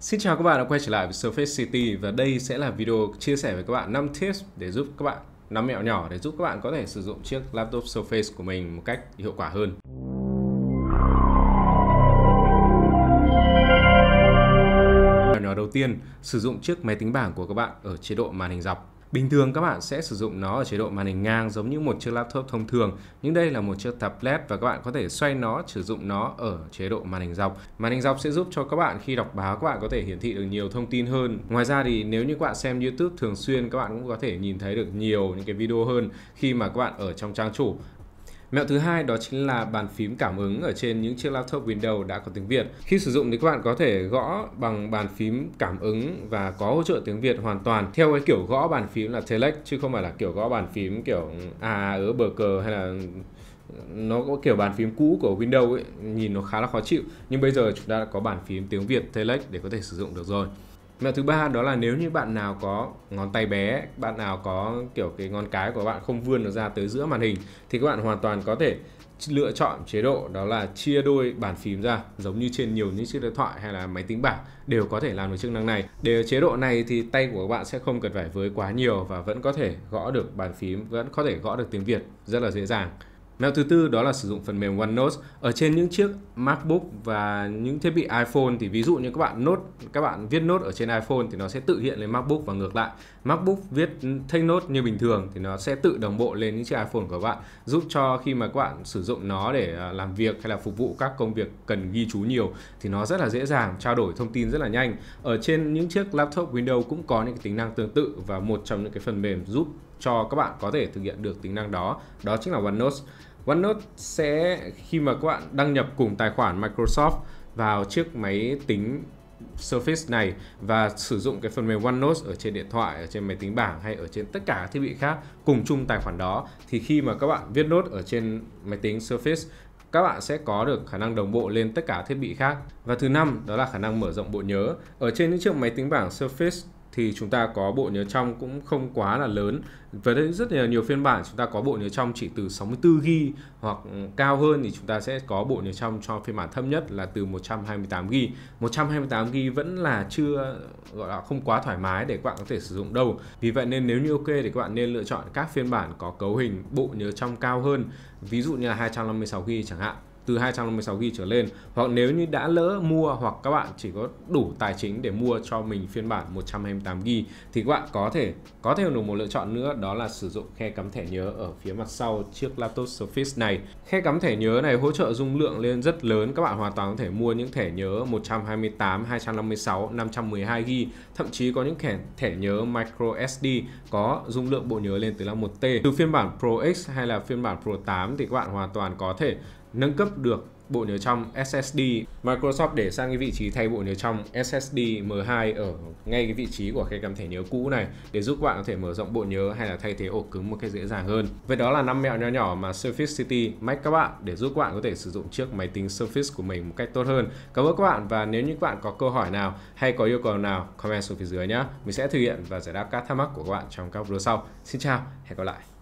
Xin chào các bạn đã quay trở lại với Surface City và đây sẽ là video chia sẻ với các bạn 5 tips để giúp các bạn 5 mẹo nhỏ để giúp các bạn có thể sử dụng chiếc laptop Surface của mình một cách hiệu quả hơn. Mẹo nhỏ đầu tiên, sử dụng chiếc máy tính bảng của các bạn ở chế độ màn hình dọc. Bình thường các bạn sẽ sử dụng nó ở chế độ màn hình ngang giống như một chiếc laptop thông thường, nhưng đây là một chiếc tablet và các bạn có thể xoay nó sử dụng nó ở chế độ màn hình dọc. Màn hình dọc sẽ giúp cho các bạn khi đọc báo các bạn có thể hiển thị được nhiều thông tin hơn. Ngoài ra thì nếu như các bạn xem YouTube thường xuyên các bạn cũng có thể nhìn thấy được nhiều những cái video hơn khi mà các bạn ở trong trang chủ Mẹo thứ hai đó chính là bàn phím cảm ứng ở trên những chiếc laptop Windows đã có tiếng Việt. Khi sử dụng thì các bạn có thể gõ bằng bàn phím cảm ứng và có hỗ trợ tiếng Việt hoàn toàn theo cái kiểu gõ bàn phím là telex chứ không phải là kiểu gõ bàn phím kiểu à ở bờ cờ hay là nó có kiểu bàn phím cũ của Windows ấy, nhìn nó khá là khó chịu nhưng bây giờ chúng ta đã có bàn phím tiếng Việt telex để có thể sử dụng được rồi mẹo thứ ba đó là nếu như bạn nào có ngón tay bé bạn nào có kiểu cái ngón cái của bạn không vươn được ra tới giữa màn hình thì các bạn hoàn toàn có thể lựa chọn chế độ đó là chia đôi bàn phím ra giống như trên nhiều những chiếc điện thoại hay là máy tính bảng đều có thể làm được chức năng này để chế độ này thì tay của các bạn sẽ không cần phải với quá nhiều và vẫn có thể gõ được bàn phím vẫn có thể gõ được tiếng Việt rất là dễ dàng Mẹo thứ tư đó là sử dụng phần mềm OneNote ở trên những chiếc MacBook và những thiết bị iPhone thì ví dụ như các bạn nốt các bạn viết nốt ở trên iPhone thì nó sẽ tự hiện lên MacBook và ngược lại. MacBook viết take note như bình thường thì nó sẽ tự đồng bộ lên những chiếc iPhone của bạn, giúp cho khi mà các bạn sử dụng nó để à, làm việc hay là phục vụ các công việc cần ghi chú nhiều thì nó rất là dễ dàng trao đổi thông tin rất là nhanh. Ở trên những chiếc laptop Windows cũng có những cái tính năng tương tự và một trong những cái phần mềm giúp cho các bạn có thể thực hiện được tính năng đó đó chính là OneNote OneNote sẽ khi mà các bạn đăng nhập cùng tài khoản Microsoft vào chiếc máy tính Surface này và sử dụng cái phần mềm OneNote ở trên điện thoại, ở trên máy tính bảng hay ở trên tất cả các thiết bị khác cùng chung tài khoản đó thì khi mà các bạn viết nốt ở trên máy tính Surface các bạn sẽ có được khả năng đồng bộ lên tất cả thiết bị khác. Và thứ năm đó là khả năng mở rộng bộ nhớ. Ở trên những chiếc máy tính bảng Surface thì chúng ta có bộ nhớ trong cũng không quá là lớn Với đây rất là nhiều phiên bản chúng ta có bộ nhớ trong chỉ từ 64 GB hoặc ừ, cao hơn thì chúng ta sẽ có bộ nhớ trong cho phiên bản thấp nhất là từ 128 GB 128 GB vẫn là chưa gọi là không quá thoải mái để các bạn có thể sử dụng đâu vì vậy nên nếu như ok thì các bạn nên lựa chọn các phiên bản có cấu hình bộ nhớ trong cao hơn ví dụ như là 256 GB chẳng hạn từ 256GB trở lên hoặc nếu như đã lỡ mua hoặc các bạn chỉ có đủ tài chính để mua cho mình phiên bản 128GB thì các bạn có thể có thêm được một lựa chọn nữa đó là sử dụng khe cắm thẻ nhớ ở phía mặt sau chiếc laptop Surface này. Khe cắm thẻ nhớ này hỗ trợ dung lượng lên rất lớn, các bạn hoàn toàn có thể mua những thẻ nhớ 128, 256, 512GB, thậm chí có những thẻ thẻ nhớ micro SD có dung lượng bộ nhớ lên tới là 1T. Từ phiên bản Pro X hay là phiên bản Pro 8 thì các bạn hoàn toàn có thể nâng cấp được bộ nhớ trong SSD. Microsoft để sang cái vị trí thay bộ nhớ trong SSD M2 ở ngay cái vị trí của cái cảm thẻ nhớ cũ này để giúp bạn có thể mở rộng bộ nhớ hay là thay thế ổ cứng một cách dễ dàng hơn. Vậy đó là năm mẹo nhỏ nhỏ mà Surface City mách các bạn để giúp các bạn có thể sử dụng chiếc máy tính Surface của mình một cách tốt hơn. Cảm ơn các bạn và nếu như các bạn có câu hỏi nào hay có yêu cầu nào comment xuống phía dưới nhé. Mình sẽ thực hiện và giải đáp các thắc mắc của các bạn trong các video sau. Xin chào, hẹn gặp lại.